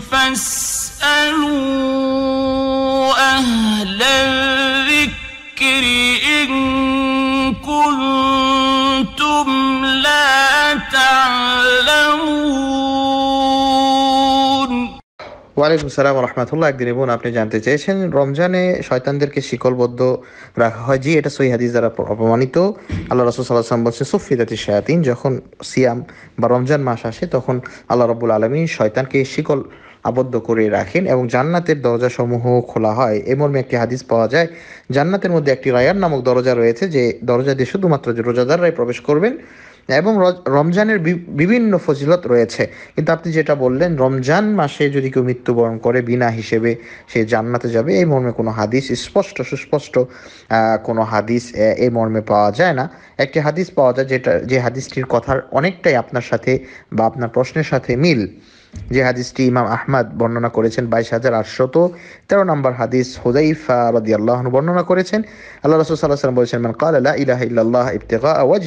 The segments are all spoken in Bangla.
ওয়ালাইকুম সালাম একদিন বোন আপনি জানতে চেয়েছেন রমজানে শয়তানদেরকে শিকলবদ্ধ রাখা হয় জি এটা সই হাদিস দ্বারা অপমানিত আল্লাহ রসুল সাল্লাহাম বলছে সুফিদাতি শায়াতিন যখন সিয়াম বা রমজান মাস আসে তখন আল্লাহ রবুল আলমী শয়তানকে শিকল আবদ্ধ করে রাখেন এবং জান্নাতের দরজা সমূহ খোলা হয় এমন মর্মে একটি হাদিস পাওয়া যায় জান্নাতের মধ্যে একটি রায়ার নামক দরজা রয়েছে যে দরজা দিয়ে শুধুমাত্র রোজাদাররাই প্রবেশ করবেন এবং রমজানের বিভিন্ন ফজিলত রয়েছে কিন্তু আপনি যেটা বললেন রমজান মাসে যদি কেউ মৃত্যুবরণ করে বিনা হিসেবে সে জান্নাতে যাবে এই মর্মে কোনো হাদিস স্পষ্ট সুস্পষ্ট কোনো হাদিস এই মর্মে পাওয়া যায় না একটি হাদিস পাওয়া যায় যেটা যে হাদিসটির কথার অনেকটাই আপনার সাথে বা আপনার প্রশ্নের সাথে মিল যে হাদিসটি ইমাম আহমাদ বর্ণনা করেছেন বাইশ হাজার আটশত তেরো নম্বর হাদিস হুজাইফা রাদি আল্লাহ বর্ণনা করেছেন আল্লাহ রসুল সাল্লাহ সাল্লাম বলেছেন মান কাল আল্লাহ ইলাহ ইল্লাহ ইবতেকা ওয়াজ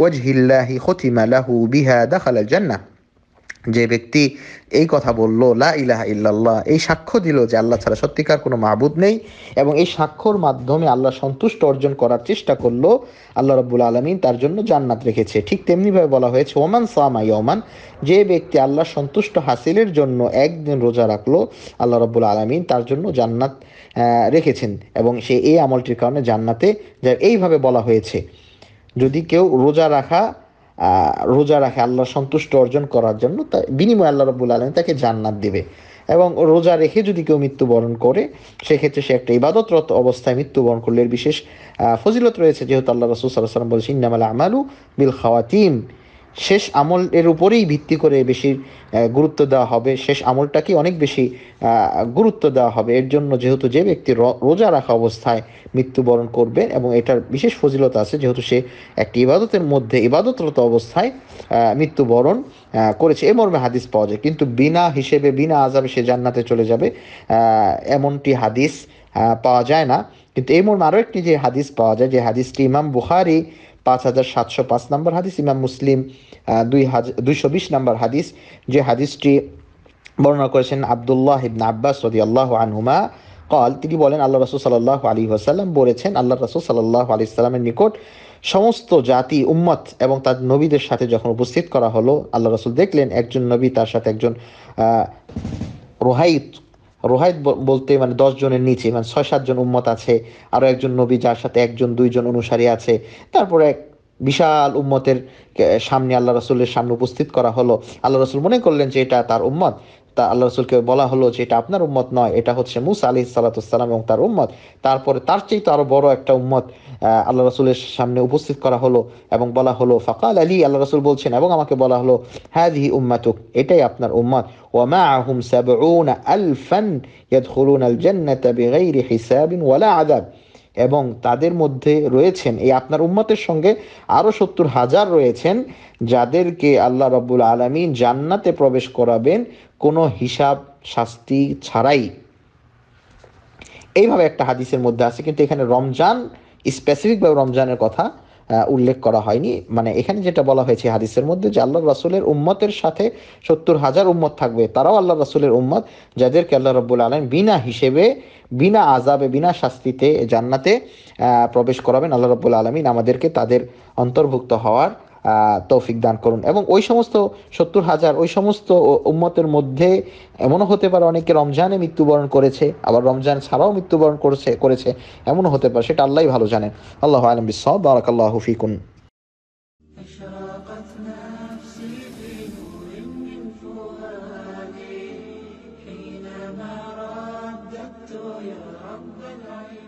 ওয়াজহিল্লাহি খতিমা লাহু বিহা দাখাল জান্নাহ যে ব্যক্তি এই কথা বলল লা ইলাহা ইল্লাল্লাহ এই সাক্ষ্য দিল যে আল্লাহ ছাড়া সত্যিকার কোনো মাহবুদ নেই এবং এই সাক্ষ্যর মাধ্যমে আল্লাহ সন্তুষ্ট অর্জন করার চেষ্টা করলো আল্লাহ রব্বুল আলমিন তার জন্য জান্নাত রেখেছে ঠিক তেমনিভাবে বলা হয়েছে ওমান সামাই ওমান যে ব্যক্তি আল্লাহ সন্তুষ্ট হাসিলের জন্য একদিন রোজা রাখলো আল্লাহ রব্বুল আলমিন তার জন্য জান্নাত রেখেছেন এবং সে এই আমলটির কারণে জান্নাতে যা এইভাবে বলা হয়েছে যদি কেউ রোজা রাখা রোজা রাখে আল্লাহর সন্তুষ্ট অর্জন করার জন্য তা বিনিময়ে আল্লাহ রব্বুল আলম তাকে জান্নাত দেবে এবং রোজা রেখে যদি কেউ মৃত্যুবরণ করে সেক্ষেত্রে সে একটা ইবাদতরত অবস্থায় মৃত্যুবরণ করলে বিশেষ ফজিলত রয়েছে যেহেতু আল্লাহ রসুল সাল্লাহ সাল্লাম বলছে ইন্নামাল আমালু বিল খাওয়াতিম শেষ আমল এর উপরেই ভিত্তি করে বেশি গুরুত্ব দেওয়া হবে শেষ আমলটাকে অনেক বেশি গুরুত্ব দেওয়া হবে এর জন্য যেহেতু যে ব্যক্তি রোজা রাখা অবস্থায় মৃত্যুবরণ করবে এবং এটার বিশেষ ফজিলত আছে যেহেতু সে একটি ইবাদতের মধ্যে ইবাদতরত অবস্থায় মৃত্যুবরণ করেছে এ মর্মে হাদিস পাওয়া যায় কিন্তু বিনা হিসেবে বিনা আজাবে সে জান্নাতে চলে যাবে এমনটি হাদিস পাওয়া যায় না কিন্তু এই মর্মে আরও একটি যে হাদিস পাওয়া যায় যে হাদিসটি ইমাম বুখারি পাঁচ হাজার সাতশো পাঁচ নম্বর হাদিস ইমাম মুসলিম দুই হাজার দুইশো বিশ নম্বর হাদিস যে হাদিসটি বর্ণনা করেছেন আবদুল্লাহ হিবন আব্বাস সদি আল্লাহ আনহুমা কল তিনি বলেন আল্লাহ রসুল সাল্লাহ আলী আসাল্লাম বলেছেন আল্লাহ রসুল সাল্লাহ আলি সাল্লামের নিকট সমস্ত জাতি উম্মত এবং তার নবীদের সাথে যখন উপস্থিত করা হলো আল্লাহ রসুল দেখলেন একজন নবী তার সাথে একজন রোহাইত রোহাইত বলতে মানে দশ জনের নিচে মানে ছয় সাতজন উম্মত আছে আরও একজন নবী যার সাথে একজন দুইজন অনুসারী আছে তারপরে এক বিশাল উম্মতের সামনে আল্লাহ রসুলের সামনে উপস্থিত করা হলো আল্লাহ রসুল মনে করলেন যে এটা তার উম্মত তা আল্লাহ রসুলকে বলা হলো যে এটা আপনার উম্মত নয় এটা হচ্ছে মুসা আলি সালাতাম এবং তার উম্মত তারপরে তার চেয়ে তো আরো বড় একটা উম্মত আল্লাহ রসুলের সামনে উপস্থিত করা হলো এবং বলা হলো ফাকাল আলী আল্লাহ রসুল বলছেন এবং আমাকে বলা হলো হ্যাঁ হি উম্মাতুক এটাই আপনার উম্মত ومعهم سبعون ألفا يدخلون الجنة بغير حساب ولا عذاب এবং তাদের মধ্যে রয়েছেন এই আপনার উম্মতের সঙ্গে আরও সত্তর হাজার রয়েছেন যাদেরকে আল্লাহ রব্বুল আলমী জান্নাতে প্রবেশ করাবেন কোনো হিসাব শাস্তি ছাড়াই এইভাবে একটা হাদিসের মধ্যে আছে কিন্তু এখানে রমজান স্পেসিফিকভাবে রমজানের কথা উল্লেখ করা হয়নি মানে এখানে যেটা বলা হয়েছে হাদিসের মধ্যে যে আল্লাহ রাসুলের উম্মতের সাথে সত্তর হাজার উম্মত থাকবে তারাও আল্লাহ রাসুলের উম্মত যাদেরকে আল্লাহ রব্বুল আলম বিনা হিসেবে বিনা আজাবে বিনা শাস্তিতে জান্নাতে প্রবেশ করাবেন আল্লাহ রব্বুল আলমিন আমাদেরকে তাদের অন্তর্ভুক্ত হওয়ার তৌফিক দান করুন এবং ওই সমস্ত সত্তর হাজার ওই সমস্ত উম্মতের মধ্যে এমনও হতে পারে অনেকে রমজানে মৃত্যুবরণ করেছে আবার রমজান ছাড়াও মৃত্যুবরণ করেছে করেছে এমনও হতে পারে সেটা আল্লাহ ভালো জানেন আল্লাহ আলম বিশ্বাল্লাহ বারাকাল্লাহ يا رب العالمين